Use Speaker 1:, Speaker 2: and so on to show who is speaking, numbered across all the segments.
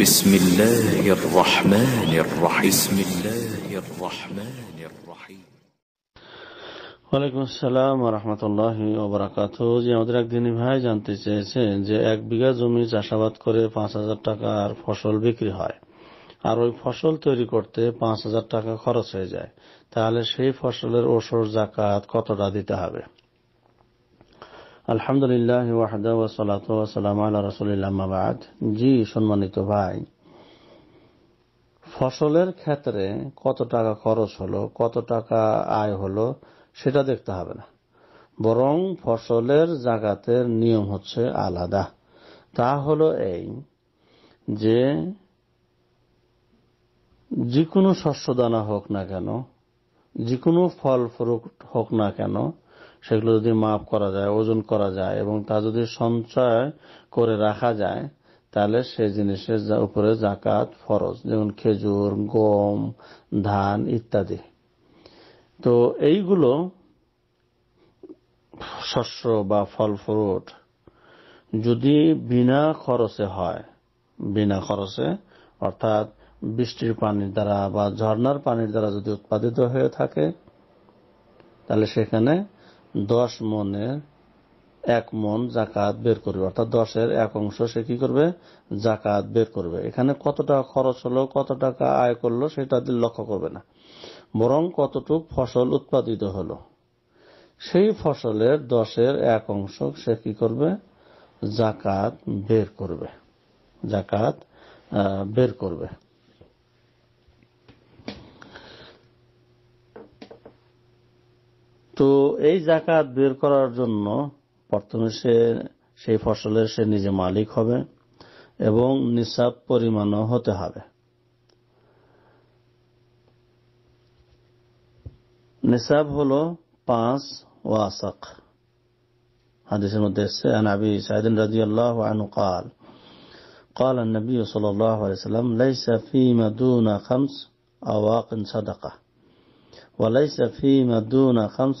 Speaker 1: بسم الله الرحمن الرحيم بسم الله الرحمن الرحيم ওয়ালাইকুম আসসালাম রহমতুল্লাহ ওবরাকাত যে আমাদের এক দিনী ভাই জানতে চেয়েছেন যে এক বিঘা জমি চাষাবাদ করে পাঁচ হাজার আর ফসল বিক্রি হয় আর ওই ফসল তৈরি করতে পাঁচ হাজার টাকা খরচ হয়ে যায় তাহলে সেই ফসলের ওষুধ জাকাত কতটা দিতে হবে আলহামদুলিল্লাহ ওয়াহদা ওয়া সালাত ওয়া সালাম আলা রাসূলিল্লাহ মাবাদ জি সম্মানিত ভাই ফসলের ক্ষেত্রে কত টাকা খরচ হলো কত টাকা আয় হলো সেটা দেখতে হবে না বরং ফসলের জাগাতের নিয়ম হচ্ছে আলাদা তা হলো এই যে যে কোনো শস্য দানা হোক না কেন যে কোনো ফল ফ্রুট হোক না কেন সেগুলো যদি মাপ করা যায় ওজন করা যায় এবং তা যদি সঞ্চয় করে রাখা যায় তাহলে সে জিনিসের উপরে জাকাত ফরজ যেমন খেজুর গম ধান ইত্যাদি তো এইগুলো শস্য বা ফল ফ্রুট যদি বিনা খরচে হয় বিনা খরচে অর্থাৎ বৃষ্টির পানির দ্বারা বা ঝর্নার পানির দ্বারা যদি উৎপাদিত হয়ে থাকে তাহলে সেখানে দশ মনের এক মন জাকাত বের করবে অর্থাৎ দশের এক অংশ সে কি করবে জাকাত বের করবে এখানে কত টাকা খরচ হলো কত টাকা আয় করলো সেটা লক্ষ্য করবে না বরং কতটুক ফসল উৎপাদিত হলো সেই ফসলের দশের এক অংশ সে কি করবে জাকাত বের করবে জাকাত বের করবে তো এই জাকাত বের করার জন্য প্রথমে সে সেই ফসলের সে নিজে মালিক হবে এবং নিঃসাব পরিমাণও হতে হবে নিসাব হল পাঁচ ও আশাক হাদিসের মধ্যে এসছে আনাবি সাইদিন রাজি আল্লাহ আনু কাল قال النبي صلى الله عليه وسلم ليس فيما دون خمس أواق صدقة وليس فيما دون خمس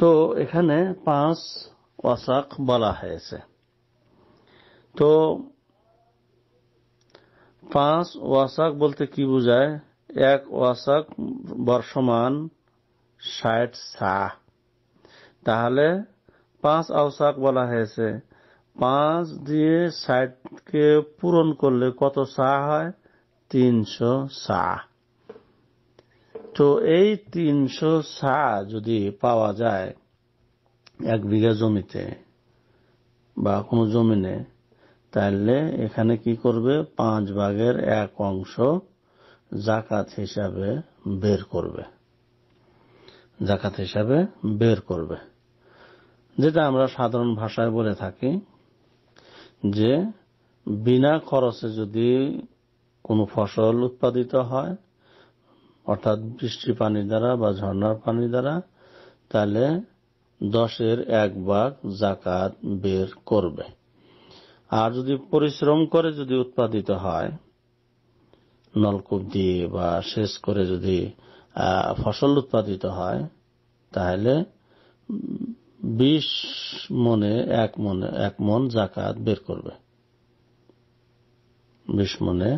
Speaker 1: তো এখানে পাঁচ ওয়াসাক বলা হয়েছে তো পাঁচ ওয়াসাক বলতে কি বোঝায় এক ওয়াসাক বর্ষমান ষাট সা তাহলে পাঁচ আওসাক বলা হয়েছে পাঁচ দিয়ে ষাটকে পূরণ করলে কত সা হয় তিনশো সা তো এই তিনশো সা যদি পাওয়া যায় এক বিঘা জমিতে বা কোনো জমিনে তাহলে এখানে কি করবে পাঁচ ভাগের এক অংশ জাকাত হিসাবে বের করবে জাকাত হিসাবে বের করবে যেটা আমরা সাধারণ ভাষায় বলে থাকি যে বিনা খরচে যদি কোনো ফসল উৎপাদিত হয় অর্থাৎ বৃষ্টির পানি দ্বারা বা ঝর্নার পানি দ্বারা তাহলে দশের এক ভাগ জাকাত বের করবে আর যদি পরিশ্রম করে যদি উৎপাদিত হয় নলকূপ দিয়ে বা শেষ করে যদি ফসল উৎপাদিত হয় তাহলে বিশ মনে এক মনে এক মন জাকাত বের করবে বিশ মনে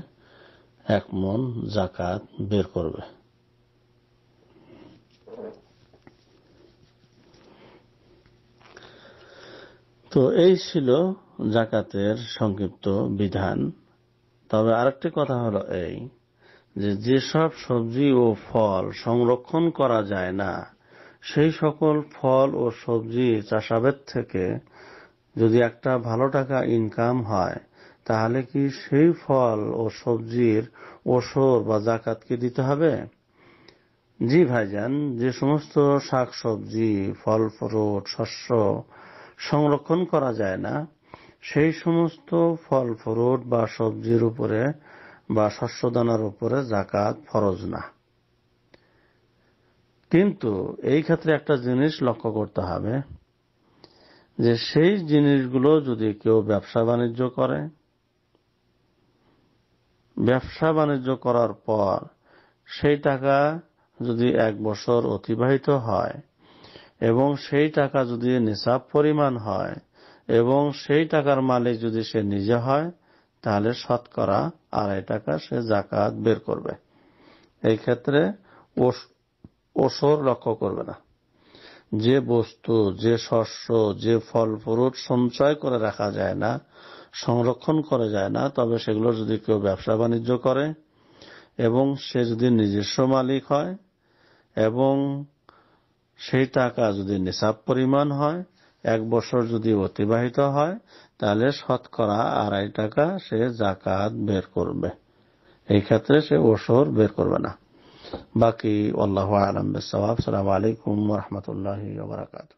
Speaker 1: এক মন জাকাত বের করবে তো এই ছিল জাকাতের সংক্ষিপ্ত বিধান তবে আরেকটি কথা হলো এই যে যেসব সবজি ও ফল সংরক্ষণ করা যায় না সেই সকল ফল ও সবজি চাষাবের থেকে যদি একটা ভালো টাকা ইনকাম হয় তাহলে কি সেই ফল ও সবজির ওসর বা জাকাতকে দিতে হবে জি ভাইজান যে সমস্ত শাকসবজি ফল ফ্রুট শস্য সংরক্ষণ করা যায় না সেই সমস্ত ফল ফ্রুট বা সবজির উপরে বা শস্যদানার উপরে জাকাত ফরজ না কিন্তু এই ক্ষেত্রে একটা জিনিস লক্ষ্য করতে হবে যে সেই জিনিসগুলো যদি কেউ ব্যবসা বাণিজ্য করে ব্যবসা বাণিজ্য করার পর সেই টাকা যদি এক বছর অতিবাহিত হয় এবং সেই টাকা যদি নিসাব পরিমাণ হয় এবং সেই টাকার মালিক যদি সে নিজে হয় তাহলে শতকরা আড়াই টাকা সে জাকাত বের করবে এই ক্ষেত্রে ওসর লক্ষ্য করবে না যে বস্তু যে শস্য যে ফল ফ্রুট সঞ্চয় করে রাখা যায় না সংরক্ষণ করা যায় না তবে সেগুলো যদি কেউ ব্যবসা বাণিজ্য করে এবং সে যদি নিজস্ব মালিক হয় এবং সেই টাকা যদি নিসাব পরিমাণ হয় এক বছর যদি অতিবাহিত হয় তাহলে শতকরা আড়াই টাকা সে জাকাত বের করবে এই ক্ষেত্রে সে ওসর বের করবে না বাকি আল্লাহ আলম সালাম আলাইকুম রহমতুল্লাহ বারাকাতু